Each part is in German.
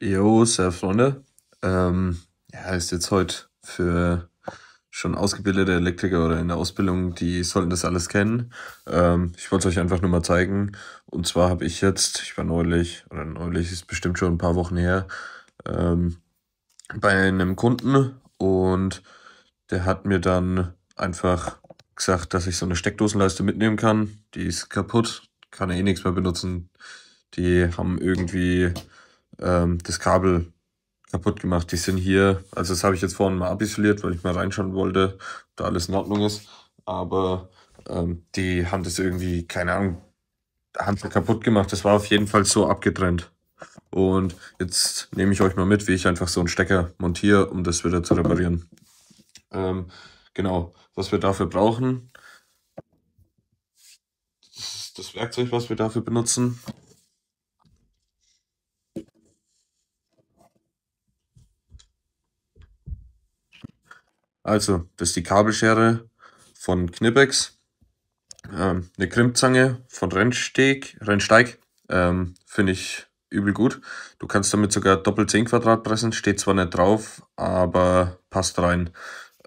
Jo, sehr Freunde. Ähm, ja, ist jetzt heute für schon ausgebildete Elektriker oder in der Ausbildung, die sollten das alles kennen. Ähm, ich wollte es euch einfach nur mal zeigen. Und zwar habe ich jetzt, ich war neulich, oder neulich ist bestimmt schon ein paar Wochen her, ähm, bei einem Kunden und der hat mir dann einfach gesagt, dass ich so eine Steckdosenleiste mitnehmen kann. Die ist kaputt, kann er eh nichts mehr benutzen. Die haben irgendwie ähm, das Kabel kaputt gemacht. Die sind hier, also das habe ich jetzt vorhin mal abisoliert, weil ich mal reinschauen wollte, ob da alles in Ordnung ist. Aber ähm, die haben das irgendwie, keine Ahnung, haben kaputt gemacht. Das war auf jeden Fall so abgetrennt. Und jetzt nehme ich euch mal mit, wie ich einfach so einen Stecker montiere, um das wieder zu reparieren. Ähm, genau, was wir dafür brauchen. Das, das Werkzeug, was wir dafür benutzen, Also, das ist die Kabelschere von Knipex, ähm, eine Krimpzange von Rennsteg, Rennsteig, ähm, finde ich übel gut. Du kannst damit sogar doppel 10 Quadrat pressen, steht zwar nicht drauf, aber passt rein.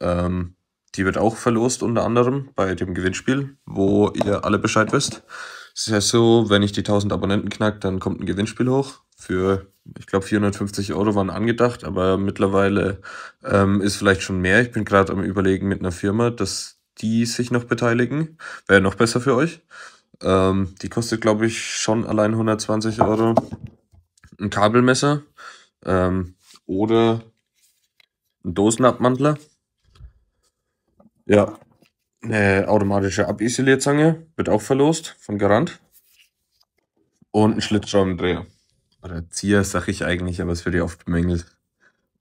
Ähm, die wird auch verlost unter anderem bei dem Gewinnspiel, wo ihr alle Bescheid wisst. Es ist ja so, wenn ich die 1000 Abonnenten knack, dann kommt ein Gewinnspiel hoch für, ich glaube, 450 Euro waren angedacht, aber mittlerweile ähm, ist vielleicht schon mehr. Ich bin gerade am Überlegen mit einer Firma, dass die sich noch beteiligen. Wäre noch besser für euch. Ähm, die kostet, glaube ich, schon allein 120 Euro. Ein Kabelmesser ähm, oder ein Dosenabmantler. Ja, eine automatische Abisolierzange wird auch verlost von Garant. Und ein Schlitzschraubendreher oder Zier sag ich eigentlich, aber es wird ja oft bemängelt.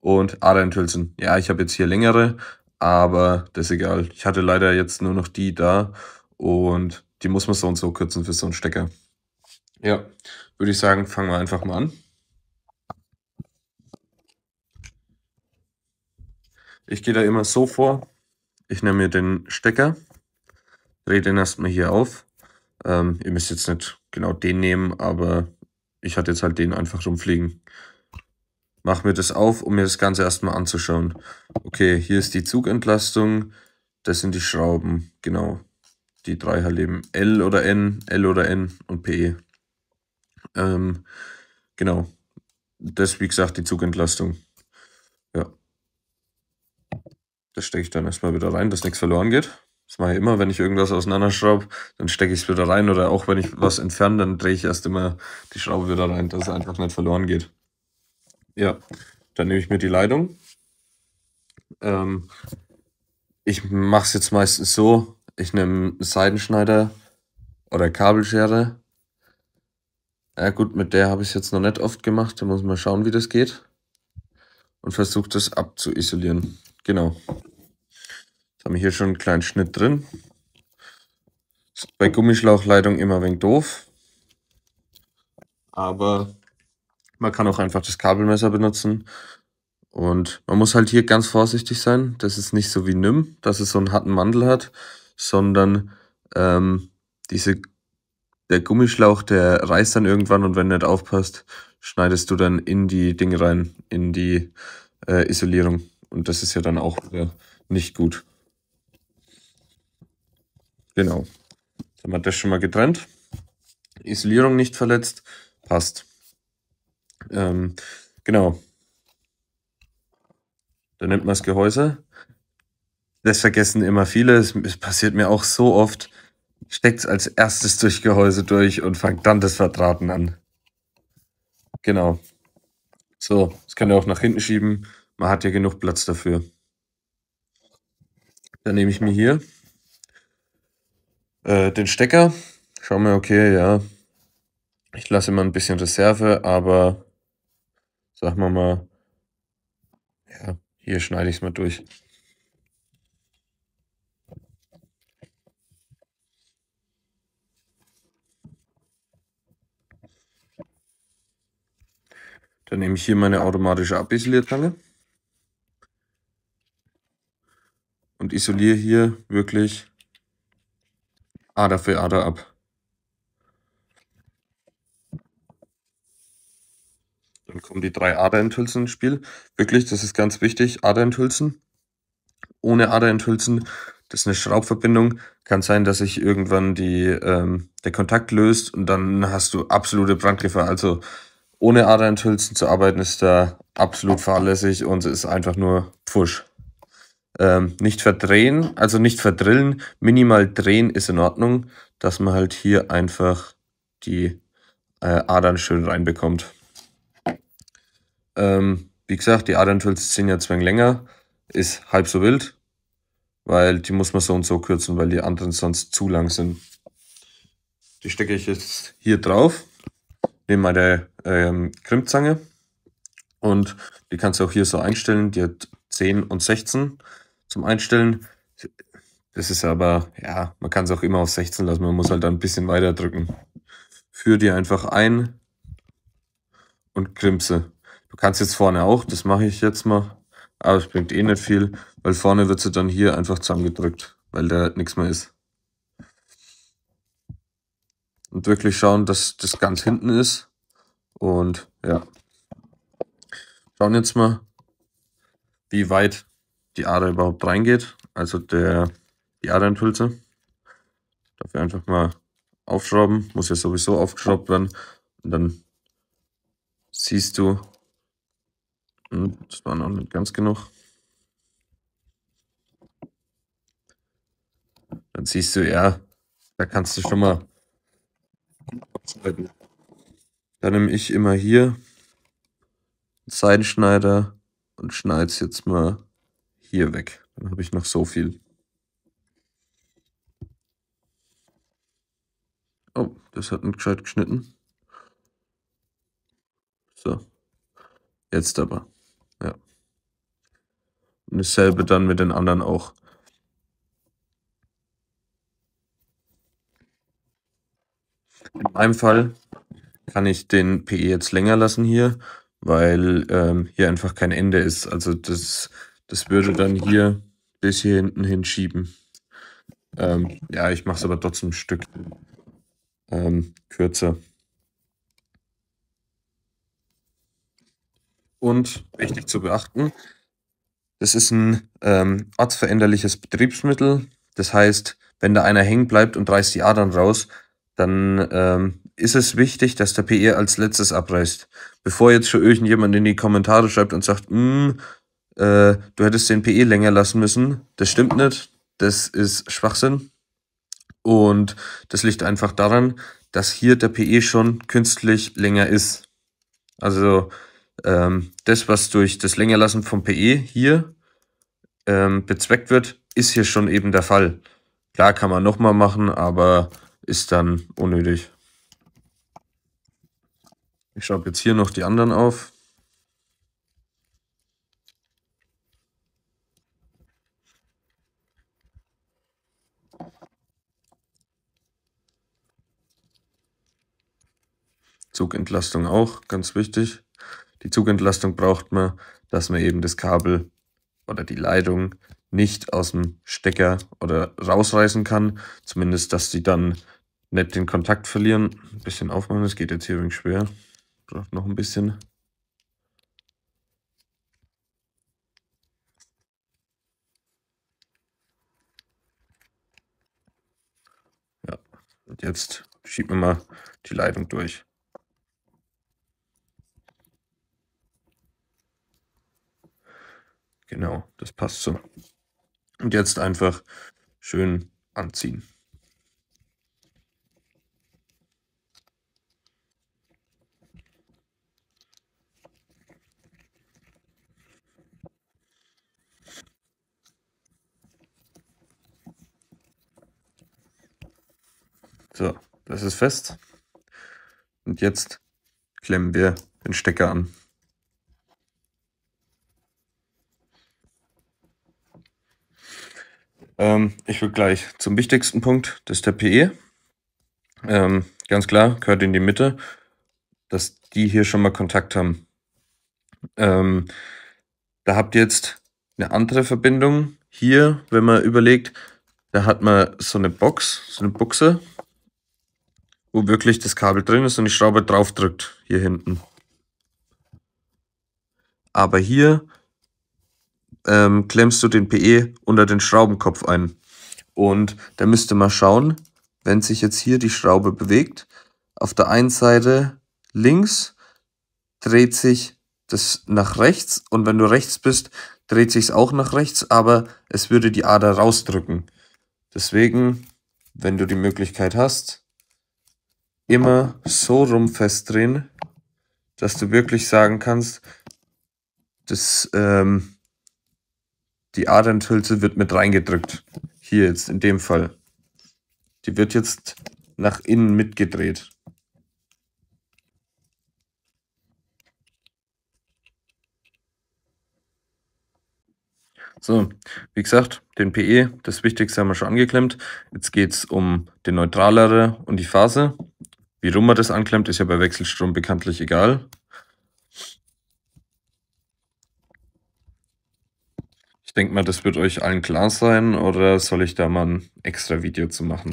Und Adernhülsen. Ja, ich habe jetzt hier längere, aber das ist egal. Ich hatte leider jetzt nur noch die da und die muss man so und so kürzen für so einen Stecker. Ja, würde ich sagen, fangen wir einfach mal an. Ich gehe da immer so vor. Ich nehme mir den Stecker, drehe den erstmal hier auf. Ähm, ihr müsst jetzt nicht genau den nehmen, aber ich hatte jetzt halt den einfach rumfliegen. Mach mir das auf, um mir das Ganze erstmal anzuschauen. Okay, hier ist die Zugentlastung. Das sind die Schrauben, genau. Die drei halt eben L oder N, L oder N und PE. Ähm, genau. Das, wie gesagt, die Zugentlastung. Ja. Das stecke ich dann erstmal wieder rein, dass nichts verloren geht. Das mache ich immer, wenn ich irgendwas auseinanderschraube, dann stecke ich es wieder rein oder auch wenn ich was entferne, dann drehe ich erst immer die Schraube wieder rein, dass es einfach nicht verloren geht. Ja, dann nehme ich mir die Leitung. Ähm, ich mache es jetzt meistens so, ich nehme einen Seidenschneider oder Kabelschere. Ja gut, mit der habe ich es jetzt noch nicht oft gemacht, da muss man schauen, wie das geht. Und versuche das abzuisolieren. Genau haben wir hier schon einen kleinen Schnitt drin. Ist bei Gummischlauchleitung immer ein wenig doof. Aber man kann auch einfach das Kabelmesser benutzen. Und man muss halt hier ganz vorsichtig sein, Das ist nicht so wie Nim, dass es so einen harten Mandel hat, sondern ähm, diese, der Gummischlauch, der reißt dann irgendwann und wenn du nicht aufpasst, schneidest du dann in die Dinge rein, in die äh, Isolierung. Und das ist ja dann auch wieder nicht gut. Genau. Dann haben wir das schon mal getrennt. Isolierung nicht verletzt. Passt. Ähm, genau. Dann nimmt man das Gehäuse. Das vergessen immer viele. Es, es passiert mir auch so oft. Steckt es als erstes durch Gehäuse durch und fangt dann das Verdrahten an. Genau. So, das kann ihr auch nach hinten schieben. Man hat ja genug Platz dafür. Dann nehme ich mir hier äh, den Stecker. Schau mal, okay, ja. Ich lasse immer ein bisschen Reserve, aber sagen wir mal, ja, hier schneide ich es mal durch. Dann nehme ich hier meine automatische Abisoliertange und isoliere hier wirklich Ader für Ader ab. Dann kommen die drei Aderenthülsen ins Spiel. Wirklich, das ist ganz wichtig, Aderenthülsen. Ohne Aderenthülsen, das ist eine Schraubverbindung, kann sein, dass sich irgendwann die, ähm, der Kontakt löst und dann hast du absolute Brandgefahr. Also ohne Aderenthülsen zu arbeiten ist da absolut fahrlässig und es ist einfach nur Pfusch. Ähm, nicht verdrehen, also nicht verdrillen, minimal drehen ist in Ordnung, dass man halt hier einfach die äh, Adern schön reinbekommt. Ähm, wie gesagt, die Aderntools sind ja zwang länger, ist halb so wild, weil die muss man so und so kürzen, weil die anderen sonst zu lang sind. Die stecke ich jetzt hier drauf, nehme meine ähm, Krimpzange und die kannst du auch hier so einstellen, die hat 10 und 16 zum Einstellen. Das ist aber, ja, man kann es auch immer auf 16 lassen. Man muss halt dann ein bisschen weiter drücken. Führ die einfach ein und krimse. Du kannst jetzt vorne auch, das mache ich jetzt mal. Aber es bringt eh nicht viel, weil vorne wird sie dann hier einfach zusammengedrückt, weil da nichts mehr ist. Und wirklich schauen, dass das ganz hinten ist. Und ja. Schauen jetzt mal, wie weit die Ader überhaupt reingeht, also der, die Adernpilze. Dafür einfach mal aufschrauben, muss ja sowieso aufgeschraubt werden. Und dann siehst du, hm, das war noch nicht ganz genug. Dann siehst du, ja, da kannst du schon mal abschneiden. Dann nehme ich immer hier einen Seidenschneider und schneide es jetzt mal hier weg. Dann habe ich noch so viel. Oh, das hat nicht gescheit geschnitten. So. Jetzt aber. Ja. Und dasselbe dann mit den anderen auch. In meinem Fall kann ich den PE jetzt länger lassen hier, weil ähm, hier einfach kein Ende ist. Also das das würde dann hier bis hier hinten hinschieben. Ähm, ja, ich mache es aber trotzdem ein Stück ähm, kürzer. Und wichtig zu beachten, das ist ein ähm, ortsveränderliches Betriebsmittel. Das heißt, wenn da einer hängen bleibt und reißt die Adern raus, dann ähm, ist es wichtig, dass der PE als letztes abreißt. Bevor jetzt schon irgendjemand in die Kommentare schreibt und sagt, hm, äh, du hättest den PE länger lassen müssen. Das stimmt nicht. Das ist Schwachsinn. Und das liegt einfach daran, dass hier der PE schon künstlich länger ist. Also ähm, das, was durch das Längerlassen vom PE hier ähm, bezweckt wird, ist hier schon eben der Fall. Klar kann man nochmal machen, aber ist dann unnötig. Ich schraube jetzt hier noch die anderen auf. Zugentlastung auch, ganz wichtig. Die Zugentlastung braucht man, dass man eben das Kabel oder die Leitung nicht aus dem Stecker oder rausreißen kann. Zumindest, dass sie dann nicht den Kontakt verlieren. Ein bisschen aufmachen, das geht jetzt hier übrigens schwer. Braucht noch ein bisschen. Ja, und jetzt schieben wir mal die Leitung durch. Genau, das passt so. Und jetzt einfach schön anziehen. So, das ist fest. Und jetzt klemmen wir den Stecker an. Ähm, ich würde gleich zum wichtigsten Punkt, das ist der PE. Ähm, ganz klar, gehört in die Mitte, dass die hier schon mal Kontakt haben. Ähm, da habt ihr jetzt eine andere Verbindung. Hier, wenn man überlegt, da hat man so eine Box, so eine Buchse, wo wirklich das Kabel drin ist und die Schraube drauf drückt, hier hinten. Aber hier ähm, klemmst du den PE unter den Schraubenkopf ein. Und da müsste man schauen, wenn sich jetzt hier die Schraube bewegt, auf der einen Seite links dreht sich das nach rechts und wenn du rechts bist, dreht sich es auch nach rechts, aber es würde die Ader rausdrücken. Deswegen, wenn du die Möglichkeit hast, immer so rum festdrehen, dass du wirklich sagen kannst, das ähm, die Adernhülse wird mit reingedrückt. Hier jetzt in dem Fall. Die wird jetzt nach innen mitgedreht. So, wie gesagt, den PE, das Wichtigste haben wir schon angeklemmt. Jetzt geht es um den Neutralere und die Phase. Wie rum man das anklemmt, ist ja bei Wechselstrom bekanntlich egal. denke mal, das wird euch allen klar sein. Oder soll ich da mal ein extra Video zu machen?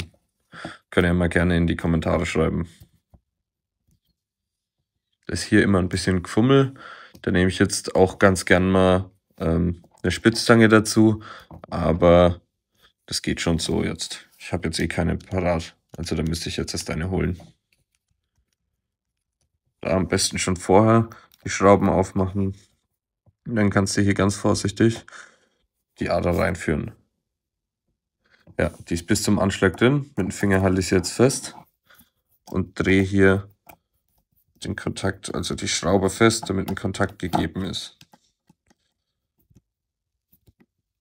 Könnt ihr mal gerne in die Kommentare schreiben. Das ist hier immer ein bisschen Gefummel. Da nehme ich jetzt auch ganz gern mal ähm, eine Spitztange dazu. Aber das geht schon so jetzt. Ich habe jetzt eh keine parat. Also da müsste ich jetzt erst eine holen. Da am besten schon vorher die Schrauben aufmachen. Und dann kannst du hier ganz vorsichtig die Ader reinführen. Ja, die ist bis zum Anschlag drin. Mit dem Finger halte ich sie jetzt fest und drehe hier den Kontakt, also die Schraube fest, damit ein Kontakt gegeben ist.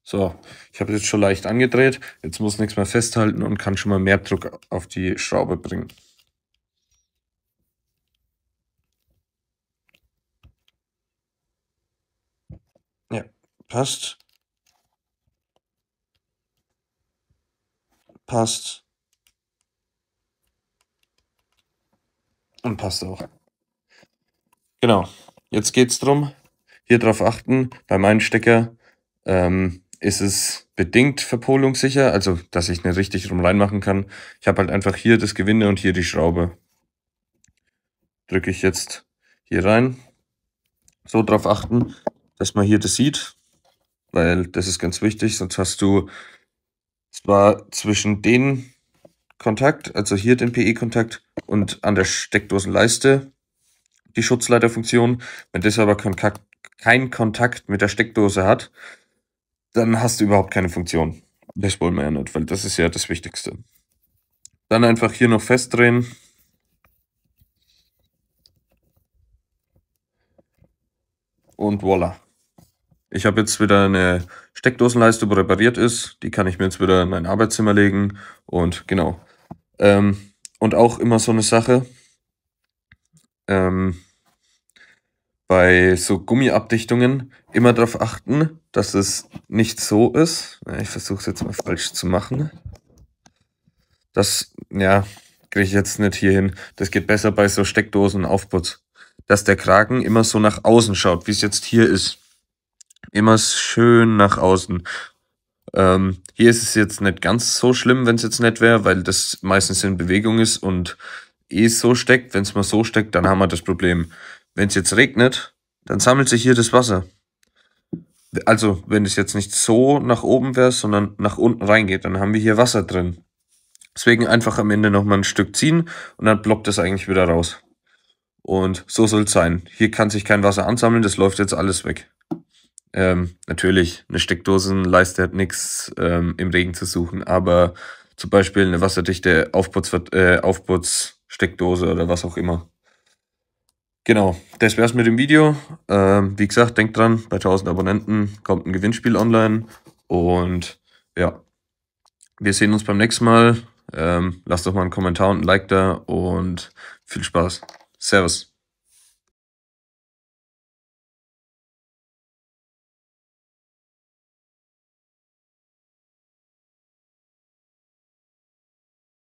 So, ich habe jetzt schon leicht angedreht. Jetzt muss nichts mehr festhalten und kann schon mal mehr Druck auf die Schraube bringen. Ja, passt. passt. Und passt auch. Genau. Jetzt geht's drum. Hier drauf achten. Beim Einstecker ähm, ist es bedingt verpolungssicher, also dass ich nicht richtig rum reinmachen kann. Ich habe halt einfach hier das Gewinde und hier die Schraube. Drücke ich jetzt hier rein. So drauf achten, dass man hier das sieht, weil das ist ganz wichtig, sonst hast du zwar zwischen den Kontakt, also hier den PE-Kontakt und an der Steckdosenleiste die Schutzleiterfunktion. Wenn das aber kein Kontakt mit der Steckdose hat, dann hast du überhaupt keine Funktion. Das wollen wir ja nicht, weil das ist ja das Wichtigste. Dann einfach hier noch festdrehen. Und voilà. Ich habe jetzt wieder eine Steckdosenleiste, wo repariert ist. Die kann ich mir jetzt wieder in mein Arbeitszimmer legen. Und genau. Ähm, und auch immer so eine Sache. Ähm, bei so Gummiabdichtungen immer darauf achten, dass es nicht so ist. Ich versuche es jetzt mal falsch zu machen. Das, ja, kriege ich jetzt nicht hier hin. Das geht besser bei so Steckdosenaufputz. Dass der Kragen immer so nach außen schaut, wie es jetzt hier ist immer schön nach außen. Ähm, hier ist es jetzt nicht ganz so schlimm, wenn es jetzt nicht wäre, weil das meistens in Bewegung ist und eh so steckt. Wenn es mal so steckt, dann haben wir das Problem. Wenn es jetzt regnet, dann sammelt sich hier das Wasser. Also, wenn es jetzt nicht so nach oben wäre, sondern nach unten reingeht, dann haben wir hier Wasser drin. Deswegen einfach am Ende nochmal ein Stück ziehen und dann blockt das eigentlich wieder raus. Und so soll es sein. Hier kann sich kein Wasser ansammeln, das läuft jetzt alles weg. Ähm, natürlich, eine Steckdosenleiste hat nichts ähm, im Regen zu suchen, aber zum Beispiel eine wasserdichte Aufputz, äh, Aufputzsteckdose oder was auch immer. Genau, das wär's mit dem Video. Ähm, wie gesagt, denkt dran, bei 1000 Abonnenten kommt ein Gewinnspiel online. Und ja, wir sehen uns beim nächsten Mal. Ähm, lasst doch mal einen Kommentar und ein Like da und viel Spaß. Servus.